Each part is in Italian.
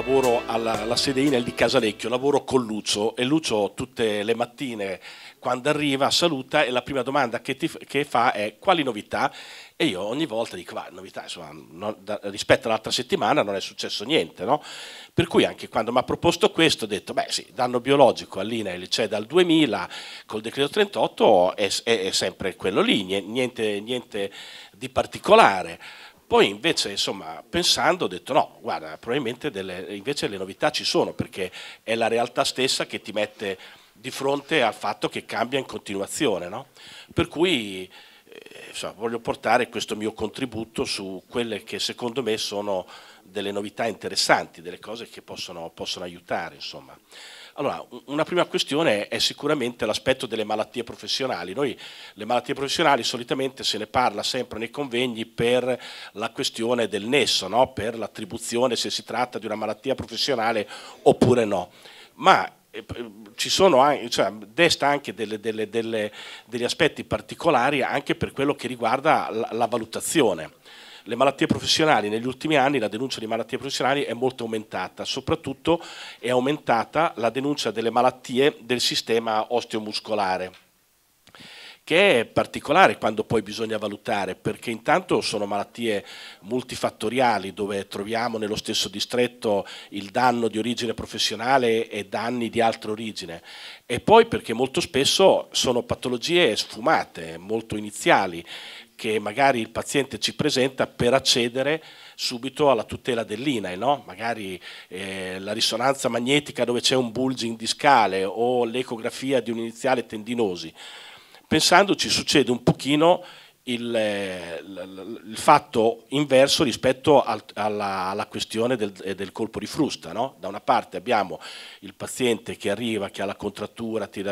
lavoro alla, alla sede INEL di Casalecchio, lavoro con Lucio e Lucio tutte le mattine quando arriva saluta e la prima domanda che, ti, che fa è quali novità e io ogni volta dico, va, novità, insomma, no, da, rispetto all'altra settimana non è successo niente, no? Per cui anche quando mi ha proposto questo ho detto, beh sì, danno biologico all'INEL c'è dal 2000, col decreto 38 è, è, è sempre quello lì, niente, niente di particolare. Poi invece, insomma, pensando ho detto no, guarda, probabilmente delle, invece le novità ci sono perché è la realtà stessa che ti mette di fronte al fatto che cambia in continuazione. No? Per cui eh, insomma, voglio portare questo mio contributo su quelle che secondo me sono delle novità interessanti, delle cose che possono, possono aiutare. Insomma. Allora, una prima questione è sicuramente l'aspetto delle malattie professionali. Noi le malattie professionali solitamente se ne parla sempre nei convegni per la questione del nesso, no? per l'attribuzione se si tratta di una malattia professionale oppure no. Ma eh, ci sono cioè, desta anche delle, delle, delle, degli aspetti particolari anche per quello che riguarda la, la valutazione le malattie professionali negli ultimi anni, la denuncia di malattie professionali è molto aumentata, soprattutto è aumentata la denuncia delle malattie del sistema osteomuscolare che è particolare quando poi bisogna valutare, perché intanto sono malattie multifattoriali dove troviamo nello stesso distretto il danno di origine professionale e danni di altra origine e poi perché molto spesso sono patologie sfumate, molto iniziali, che magari il paziente ci presenta per accedere subito alla tutela dell'INAE, no? magari eh, la risonanza magnetica dove c'è un bulging discale o l'ecografia di un iniziale tendinosi. Pensandoci succede un pochino il, eh, il, fatto inverso rispetto al, alla, alla, questione del, eh, del, colpo di frusta. No? Da una parte abbiamo il paziente che arriva, che ha la contrattura, ti,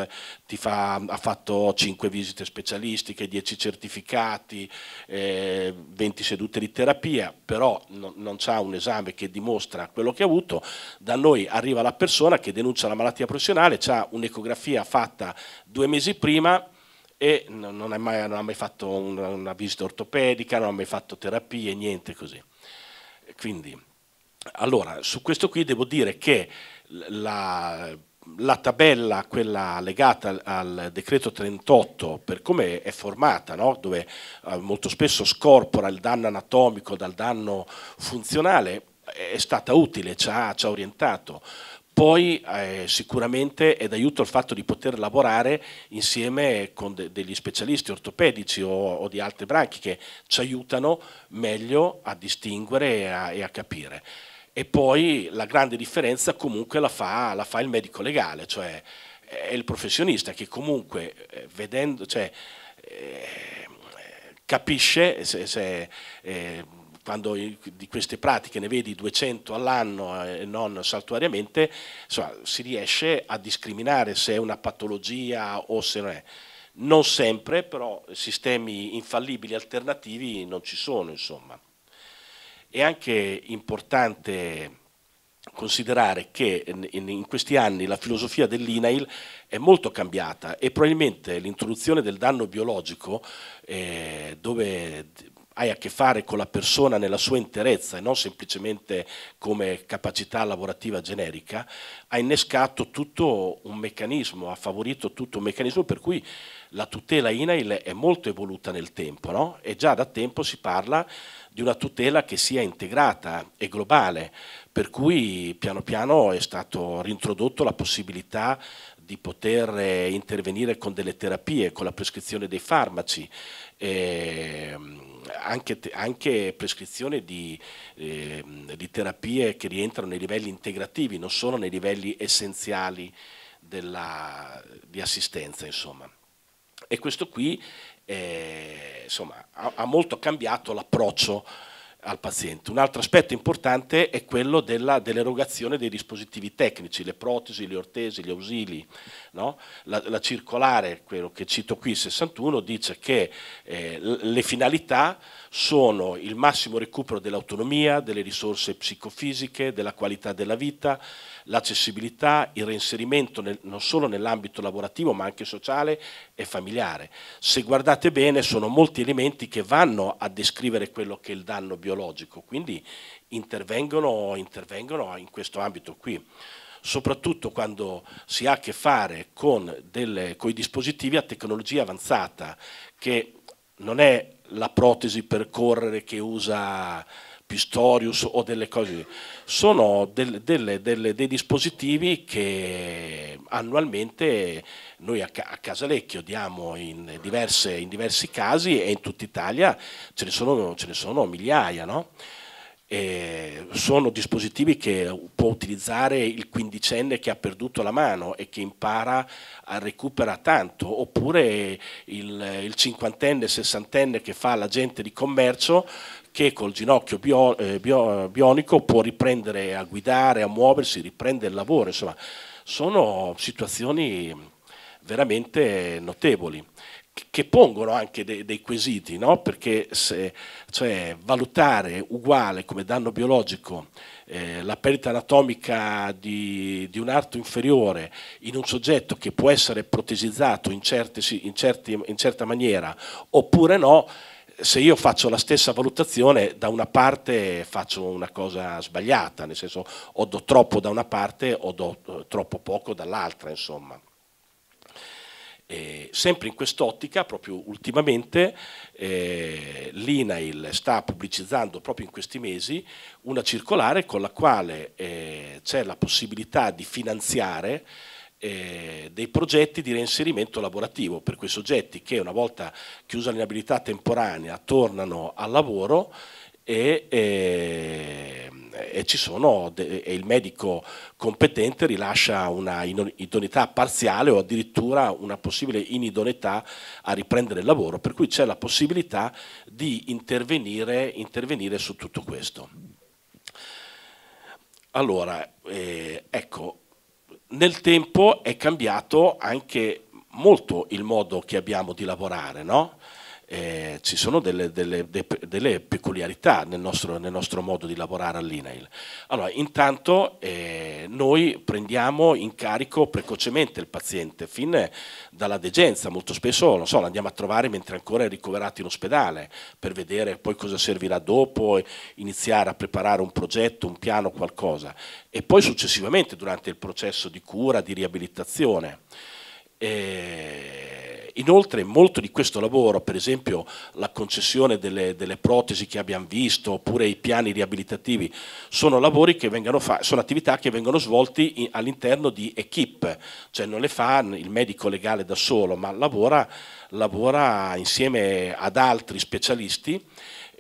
ti fa, ha fatto 5 visite specialistiche, 10 certificati, eh, 20 sedute di terapia, però non, non ha un esame che dimostra quello che ha avuto. Da noi arriva la persona che denuncia la malattia professionale, c'è un'ecografia fatta due mesi prima e non, ha mai, mai fatto una, una, visita ortopedica, non ha mai fatto terapie, niente così. Quindi, allora, su questo qui devo dire che la, la tabella, quella legata al decreto 38, per come è formata, no? dove eh, molto spesso scorpora il danno anatomico dal danno funzionale, è stata utile, ci ha, ci ha orientato poi eh, sicuramente è d'aiuto il fatto di poter lavorare insieme con de degli specialisti ortopedici o, o, di altre branche che ci aiutano meglio a distinguere e a, e a capire. E poi la grande differenza comunque la fa, la fa il medico legale, cioè eh, è il professionista che comunque eh, vedendo, cioè, eh, capisce se, se eh, quando di queste pratiche ne vedi 200 all'anno eh, e non saltuariamente, insomma, si riesce a discriminare se è una patologia o se non è. Non sempre, però sistemi infallibili alternativi non ci sono, insomma. È anche importante considerare che in questi anni la filosofia dell'INAIL è molto cambiata e probabilmente l'introduzione del danno biologico, eh, dove hai a che fare con la persona nella sua interezza e non semplicemente come capacità lavorativa generica, ha innescato tutto un meccanismo, ha favorito tutto un meccanismo per cui la tutela INAIL è molto evoluta nel tempo no? e già da tempo si parla di una tutela che sia integrata e globale, per cui piano piano è stato rintrodotto la possibilità di poter eh, intervenire con delle terapie, con la prescrizione dei farmaci. Ehm, anche, anche, prescrizione di, eh, di, terapie che rientrano nei livelli integrativi, non solo nei livelli essenziali della, di assistenza. Insomma. E questo qui eh, insomma, ha, ha molto cambiato l'approccio al paziente. Un altro aspetto importante è quello dell'erogazione dei dispositivi tecnici, le protesi, le ortesi, gli ausili. No? La, la, circolare, quello che cito qui, 61, dice che eh, le finalità sono il massimo recupero dell'autonomia, delle risorse psicofisiche, della qualità della vita, l'accessibilità, il reinserimento nel, non solo nell'ambito lavorativo ma anche sociale e familiare. Se guardate bene sono molti elementi che vanno a descrivere quello che è il danno biologico, quindi intervengono, intervengono in questo ambito qui soprattutto quando si ha a che fare con, delle, con i dispositivi a tecnologia avanzata, che non è la protesi per correre che usa Pistorius o delle cose, sono del, delle, delle, dei dispositivi che annualmente noi a, a Casalecchio diamo in, diverse, in, diversi casi e in tutta Italia ce ne sono, ce ne sono migliaia. No? sono dispositivi che può utilizzare il quindicenne che ha perduto la mano e che impara a recupera tanto, oppure il, il cinquantenne, sessantenne che fa l'agente di commercio che col ginocchio bio, eh, bio, bionico può riprendere a guidare, a muoversi, riprende il lavoro, insomma sono situazioni veramente notevoli che pongono anche dei, dei quesiti, no? perché se, cioè, valutare uguale come danno biologico eh, la perdita anatomica di, di, un arto inferiore in un soggetto che può essere protesizzato in, certi, in, certi, in certa maniera oppure no, se io faccio la stessa valutazione, da una parte faccio una cosa sbagliata, nel senso o do troppo da una parte o do eh, troppo poco dall'altra, insomma. E sempre in quest'ottica, proprio ultimamente, eh, l'INAIL sta pubblicizzando proprio in questi mesi una circolare con la quale eh, c'è la possibilità di finanziare eh, dei progetti di reinserimento lavorativo per quei soggetti che una volta chiusa l'inabilità temporanea tornano al lavoro e, eh, e, e, sono, e, il medico competente rilascia una idoneità parziale o addirittura una possibile inidoneità a riprendere il lavoro, per cui c'è la possibilità di intervenire, intervenire, su tutto questo. Allora, eh, ecco, nel tempo è cambiato anche molto il modo che abbiamo di lavorare, no? eh, ci sono delle, delle, de, delle peculiarità nel nostro, nel nostro, modo di lavorare all'INAIL. Allora, intanto eh, noi prendiamo in carico precocemente il paziente, fin dalla degenza, molto spesso so, lo a trovare mentre ancora è ricoverato in ospedale per vedere poi cosa servirà dopo, iniziare a preparare un progetto, un piano, qualcosa e poi successivamente durante il processo di cura, di riabilitazione. Eh, Inoltre molto di questo lavoro, per esempio la concessione delle, delle protesi che abbiamo visto, oppure i piani riabilitativi, sono, sono attività che vengono svolte all'interno di equip, cioè non le fa il medico legale da solo, ma lavora, lavora insieme ad altri specialisti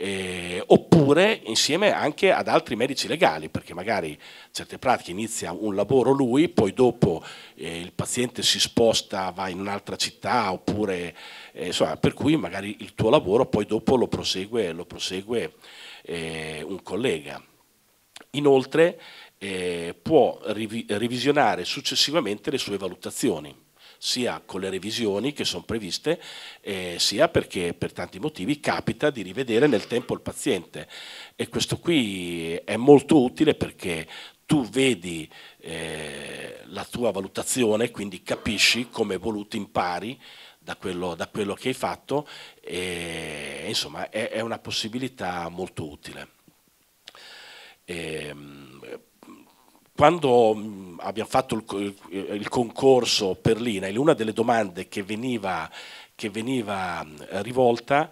eh, oppure insieme anche ad altri medici legali, perché magari certe pratiche inizia un lavoro lui, poi dopo eh, il paziente si sposta, va in un'altra città, oppure, eh, insomma, per cui magari il tuo lavoro poi dopo lo prosegue, lo prosegue eh, un collega. Inoltre eh, può rivi- revisionare successivamente le sue valutazioni sia con le revisioni che sono previste, eh, sia perché per tanti motivi capita di rivedere nel tempo il paziente. E questo qui è molto utile perché tu vedi eh, la tua valutazione, quindi capisci come è voluto impari da quello, da quello, che hai fatto e insomma è, è una possibilità molto utile. E, ehm, quando mm, abbiamo fatto il, il concorso per l'INAIL, una delle domande che veniva, che veniva mm, rivolta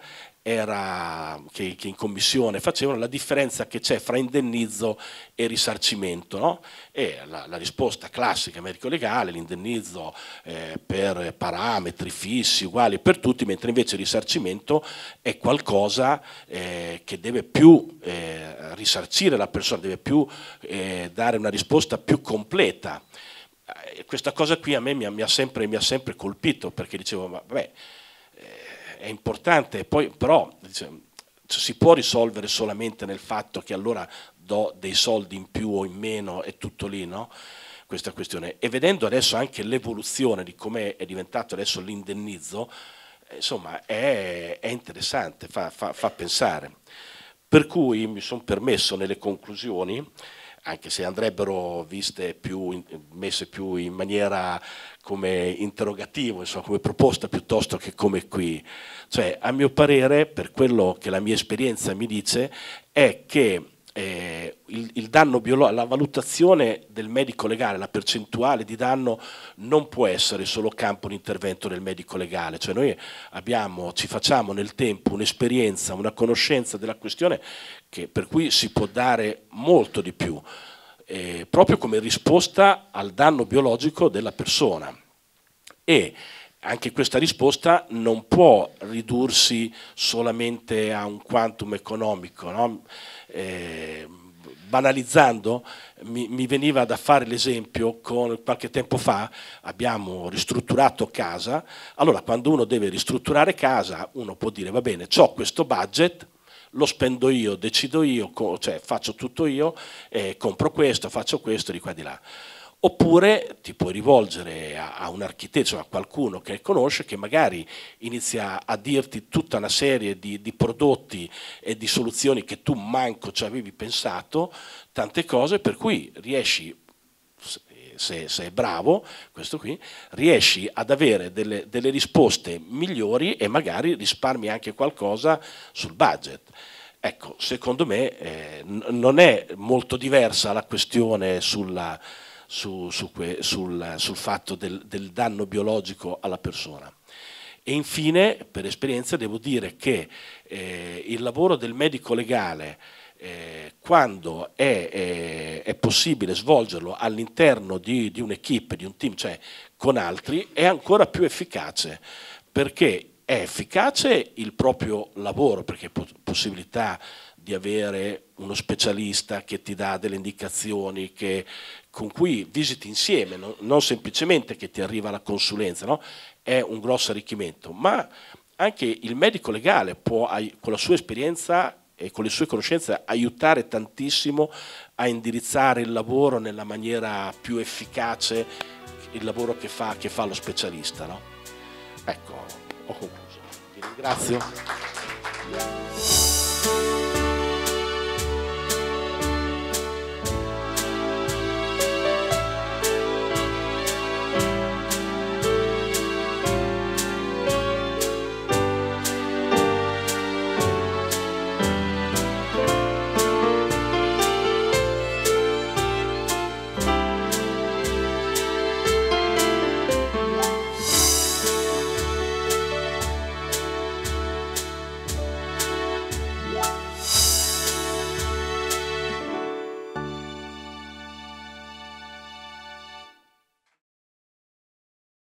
era, che, che, in commissione facevano, la differenza che c'è fra indennizzo e risarcimento. No? E la, la, risposta classica medico-legale, l'indennizzo eh, per parametri fissi, uguali per tutti, mentre invece il risarcimento è qualcosa eh, che deve più eh, risarcire la persona, deve più eh, dare una risposta più completa. Questa cosa qui a me mi ha, mi ha, sempre, mi ha sempre, colpito perché dicevo, ma beh, è importante, Poi, però diciamo, si può risolvere solamente nel fatto che allora do dei soldi in più o in meno, è tutto lì, no? Questa questione. E vedendo adesso anche l'evoluzione di come è diventato adesso l'indennizzo, eh, insomma, è, è interessante, fa, fa, fa, pensare. Per cui mi sono permesso nelle conclusioni anche se andrebbero viste più, messe più in maniera come interrogativo, insomma, come proposta piuttosto che come qui. Cioè, a mio parere, per quello che la mia esperienza mi dice, è che eh, il, il, danno biologico, la valutazione del medico legale, la percentuale di danno non può essere solo campo di intervento del medico legale, cioè noi abbiamo, ci facciamo nel tempo un'esperienza, una conoscenza della questione che, per cui si può dare molto di più, eh, proprio come risposta al danno biologico della persona. E anche questa risposta non può ridursi solamente a un quantum economico. No? Eh, banalizzando, mi, mi, veniva da fare l'esempio con qualche tempo fa abbiamo ristrutturato casa, allora quando uno deve ristrutturare casa uno può dire va bene, ho questo budget, lo spendo io, decido io, cioè faccio tutto io, eh, compro questo, faccio questo, di qua e di là. Oppure ti puoi rivolgere a, a un architetto, cioè a qualcuno che conosce, che magari inizia a dirti tutta una serie di, di prodotti e di soluzioni che tu manco ci avevi pensato, tante cose per cui riesci se, se, è bravo, questo qui, riesci ad avere delle, delle risposte migliori e magari risparmi anche qualcosa sul budget. Ecco, secondo me eh, non è molto diversa la questione sulla, su, su que, sul, sul, fatto del, del, danno biologico alla persona. E infine, per esperienza, devo dire che eh, il lavoro del medico legale eh, quando è, è, eh, è, possibile svolgerlo all'interno di, di un'equipe, di un team, cioè con altri, è ancora più efficace perché è efficace il proprio lavoro, perché possibilità di avere uno specialista che ti dà delle indicazioni, che, con cui visiti insieme, no? non semplicemente che ti arriva la consulenza, no? è un grosso arricchimento, ma anche il medico legale può, con la sua esperienza e con le sue conoscenze aiutare tantissimo a indirizzare il lavoro nella maniera più efficace, il lavoro che fa, che fa lo specialista. No? Ecco, ho concluso. Vi ringrazio.